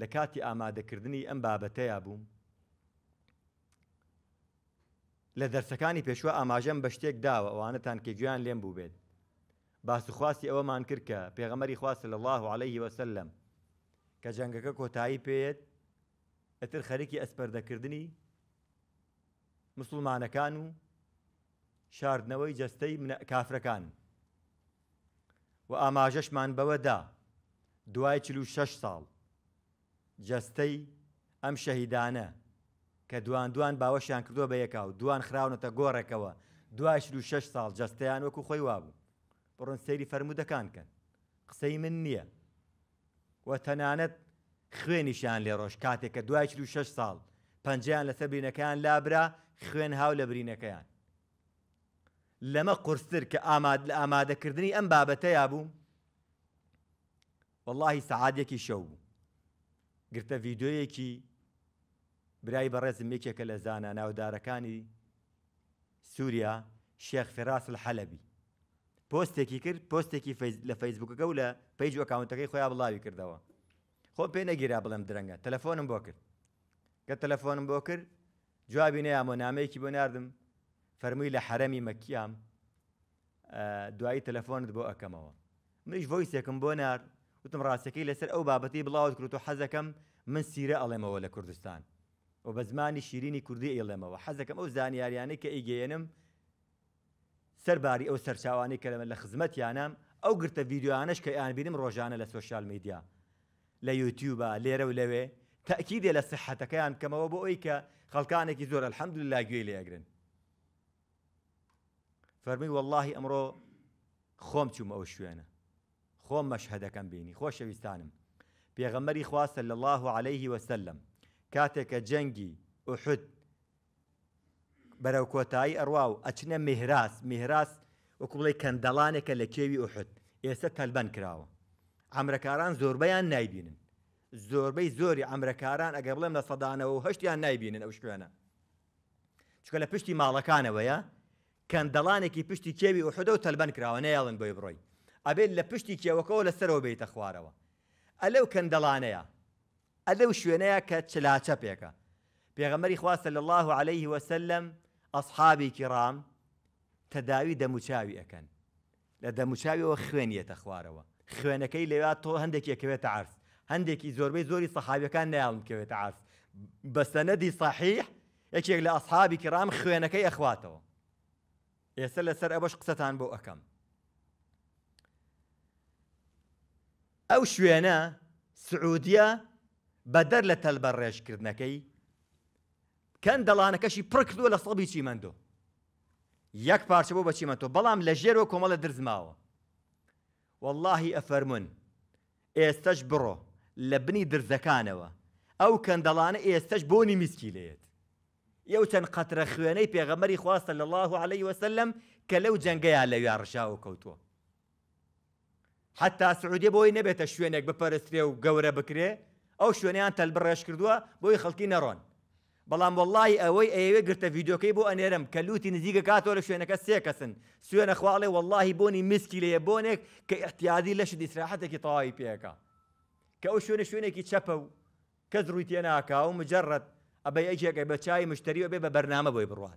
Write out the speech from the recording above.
لە کاتی ئامادەکردنی ئەم بابەتەیە بووم لە دەرسەکانی پێشوە ئاماژەم بە شتێک داوە ئەوانەتان کێگویان لێم بوو بێت باسوخواستی ئەوەمان کرد کە پێغەمەری خواست لە الله عليه وسلم کە جەنگەکە کۆتایی پێیت ئەتر خەرکی ئەسپەردەکردنی مسلمانەکان و شاردنەوەی جەستەی کافرەکان و ئاماژەشمان بەوەدا دوای چ و شش ساڵ جەستەی ئەم شەهیدانە کە دوان دوان باوەشیان کردووە بە یەکا و دوان خراونەتە گۆڕێکەوە دوایش و شش ساڵ جەستەیان وەکو خۆی وابوو بڕۆن سەیری فەرمودەکانکەن قسەی من نییە وە تەنانەت خوێنیشان لێ ڕۆژ کاتێک کە دوای و شش ساڵ پەنجیان لەسەر برینەکەیان لابرا خوێن هاو لە برینەکەیان لەمە قرستر کە ئاماد لە ئامادەکردنی ئەم بابەتە یا بوو واللهی سەعادێکی شەو بوو گرتە ڤیددیوەیەکی برای بەڕێزم یەکێکە لە زانە ناودارەکانی سووریا شێخ فێراس حەلەبی پۆستێکی کرد پۆستێکی لە فەیسبوکەکە و لە پیج ئەکاونتەکەی خۆیان بڵاوی کردەوە خۆ پێ نەگیرا بڵم درەنگە تەلەفۆنم بۆ کرد کە تەلەفۆنم بۆ کرد جوابی نەیە مۆنامەیەکی بۆ نردم فەرمووی لە حرەمی مەکیام دوایی تەلەفۆنت بۆ ئەەکەمەوە منیش ڤۆیسێکم بۆ نار وتم ڕاستەکەی لەسەر ئەو بابەتی بڵاوت کرد و حەزەکەم من سیرە ئەڵێمەوە لە کوردستان و بە زمانی شیرینی کوردی ئێڵێمەوە حەزەکەم ئەو زانیاریانەی کە ئیگەێنم سەرباری ئەو سەرچوانی کە لە خزمەتیانم ئەو گرتە ڤیددیوانش کە یانبیرم ڕۆژانە لە سوۆشال میدیا لە یوتیوبە لێرە و لەوێ تاکیدێ لە سەحەتەکەیان کەمەوە بۆ ئەوی کە خەڵکانێکی زۆر الحەمد لا گوێ لێگرن فەرمی واللهی ئەمڕۆ خۆم چوومە ئەو شوێنە خۆم مەشهدەکەم بینی خۆشەویستانم پێغەمەری خواستە لە الله عليه وسلم کاتێکە جەنگی ئوحد بەرەو کۆتایی ئەڕوا و ئەچنە مهراس مهراس وەکو بڵێ کەندەڵانێکە لە کێوی ئوحد ئێستا تەلبەن کراوە ئەمرەکاران زۆربەیان نایبینن زۆربەی زۆری ئەمرەکاران ئەگە بڵێم لە سەدانەوە و هەشتیان نایبینن ئەو شوێنە چکە لە پشتی ماڵەکانەوەیە کەندەڵانێکی پشتی کێوی ئوحدە و تەلبەن کراوە نەیاڵن بۆی بڕۆی ئەبێت لە پشتی کێوەکەەوە لەسەرەوە بێتە خوارەوە ئەلەو کەندەڵانەیە ئەلەو شوێنەیە کە چلاچەپێکە پێغەمەری خواستە لە الله عليه وسلم ئەسحابی کیڕام تەداوی دەموچاوی ئەەکەن لە دەموچاویەوە خوێنیەتە خوارەوە خوێنەکەی لەوێت تۆ هەندێکێکەوێتە عرس هەندێکی زۆربەی زۆری سەحابەکان نیاڵکەوێتە عرس بەسەنەدی صحیح یەکێک لە ئەسحابی کرام خوێنەکەی ئەخواتەوە ئێستا لەسەر ئەبش قسەتان بۆ ئەەکەم ئەو شوێنە سعودیە بەدەر لە تەلبەر ڕێژکردنەکەی کەندەڵانەکەشی پڕکردووە لە سەڵبی چیمەندۆ یەک پارچە بۆ بە چیمەندۆ بەڵام لە ژێرەوە کۆمەڵە درزماوە واللهی ئەفەرمون ئێستش بڕۆ لە بنی درزەکانەوە ئەو کەندەڵانە ئێستش بۆنی میسکی لێت یو چەند قەترە خوێنەی پێغەمەری خواستە لە الله عليه وسلم کە لەو جەنگەیان لەویا ڕشاو کەوتووە حتى سعودی بوي نەبێتە شوێنێک بپەرسترێ و گەورە أو ئەو شوێنیان تەلبڕ ڕێش کردووە بۆی خەڵکی نەڕۆن بەڵام وڵی ئەوەی ئەوێ أيوة، قرت فيديو كي بو أنا رم كلوتي کاتۆ لە شوێنەکە سێ کەسن سوێنە خواڵێ وڵی بۆنی مسکی لەیە بۆنێک کە احتیادی لەش دیسراحەتێکی تەواوی پێەکە کە ئەو كأو شو نشو نك کەس ڕووی تێناکا و مجرڕەت ئەبەی ئەجێکەکە بە چای مشتریوە بێ بە بەرنامە بۆی